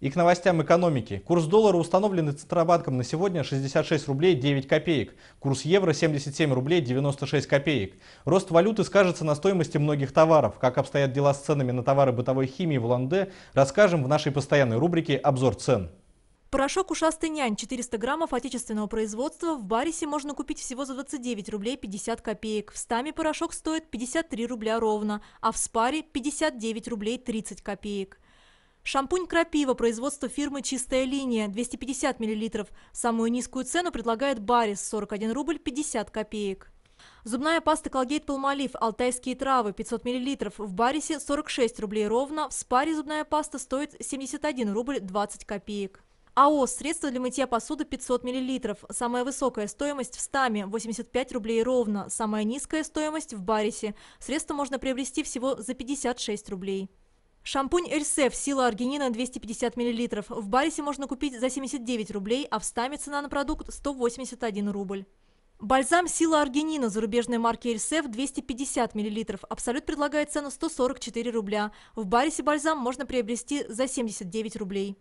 И к новостям экономики. Курс доллара установленный Центробанком на сегодня 66 рублей 9 копеек. Курс евро 77 рублей 96 копеек. Рост валюты скажется на стоимости многих товаров. Как обстоят дела с ценами на товары бытовой химии в Ланде, расскажем в нашей постоянной рубрике «Обзор цен». Порошок «Ушастый нянь» 400 граммов отечественного производства в Барисе можно купить всего за 29 рублей 50 копеек. В Стаме порошок стоит 53 рубля ровно, а в Спаре 59 рублей 30 копеек. Шампунь «Крапива» производства фирмы «Чистая линия» 250 мл. Самую низкую цену предлагает «Барис» 41 рубль 50 копеек. Зубная паста «Колгейт Палмолив» «Алтайские травы» 500 мл. В «Барисе» 46 рублей ровно. В «Спаре» зубная паста стоит 71 рубль 20 копеек. АО средство для мытья посуды 500 мл. Самая высокая стоимость в стаме – 85 рублей ровно. Самая низкая стоимость в «Барисе». Средство можно приобрести всего за 56 рублей. Шампунь РСФ «Сила аргинина» 250 мл. В Барисе можно купить за 79 рублей, а в Стаме цена на продукт 181 рубль. Бальзам «Сила аргинина» зарубежной марки РСФ 250 мл. Абсолют предлагает цену 144 рубля. В Барисе бальзам можно приобрести за 79 рублей.